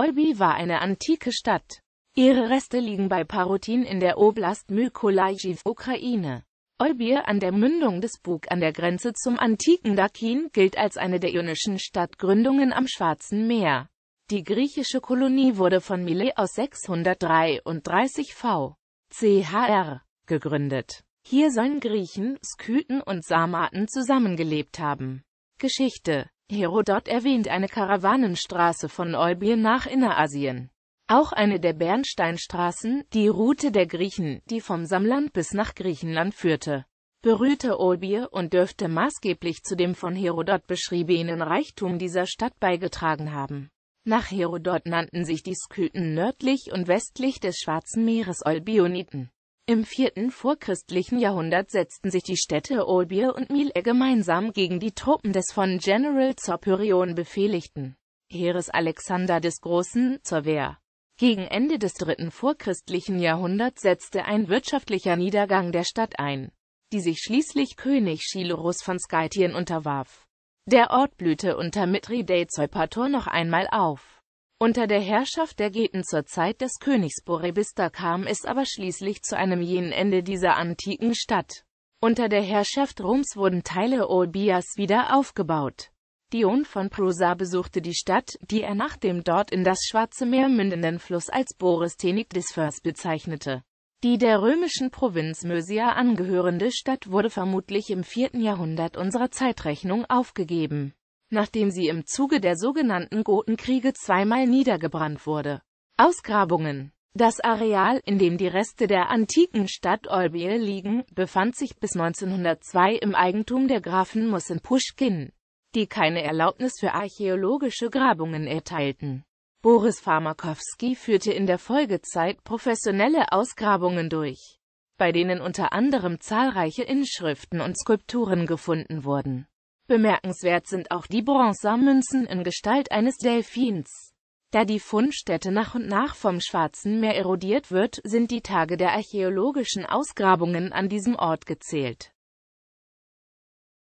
Olbi war eine antike Stadt. Ihre Reste liegen bei Parutin in der Oblast Mykolaiv, Ukraine. Olbir an der Mündung des Bug an der Grenze zum antiken Dakin gilt als eine der ionischen Stadtgründungen am Schwarzen Meer. Die griechische Kolonie wurde von Milet aus 633 v. chr. gegründet. Hier sollen Griechen, Skythen und Sarmaten zusammengelebt haben. Geschichte Herodot erwähnt eine Karawanenstraße von Eubien nach Innerasien. Auch eine der Bernsteinstraßen, die Route der Griechen, die vom Samland bis nach Griechenland führte, berührte Eubie und dürfte maßgeblich zu dem von Herodot beschriebenen Reichtum dieser Stadt beigetragen haben. Nach Herodot nannten sich die Skythen nördlich und westlich des Schwarzen Meeres Olbioniten. Im vierten vorchristlichen Jahrhundert setzten sich die Städte Olbia und Mile gemeinsam gegen die Truppen des von General Zopyrion befehligten Heeres Alexander des Großen zur Wehr. Gegen Ende des dritten vorchristlichen Jahrhunderts setzte ein wirtschaftlicher Niedergang der Stadt ein, die sich schließlich König Schilorus von Skytien unterwarf. Der Ort blühte unter Mithridates Eupator noch einmal auf. Unter der Herrschaft der Geten zur Zeit des Königs Borebista kam es aber schließlich zu einem jenen Ende dieser antiken Stadt. Unter der Herrschaft Roms wurden Teile Olbias wieder aufgebaut. Dion von Prusa besuchte die Stadt, die er nach dem dort in das Schwarze Meer mündenden Fluss als Borestenik des Förs bezeichnete. Die der römischen Provinz Mösia angehörende Stadt wurde vermutlich im vierten Jahrhundert unserer Zeitrechnung aufgegeben nachdem sie im Zuge der sogenannten Gotenkriege zweimal niedergebrannt wurde. Ausgrabungen das Areal, in dem die Reste der antiken Stadt Olbiel liegen, befand sich bis 1902 im Eigentum der Grafen Mussen Puschkin, die keine Erlaubnis für archäologische Grabungen erteilten. Boris Farmakowski führte in der Folgezeit professionelle Ausgrabungen durch, bei denen unter anderem zahlreiche Inschriften und Skulpturen gefunden wurden. Bemerkenswert sind auch die Bronzemünzen in Gestalt eines Delfins. Da die Fundstätte nach und nach vom Schwarzen Meer erodiert wird, sind die Tage der archäologischen Ausgrabungen an diesem Ort gezählt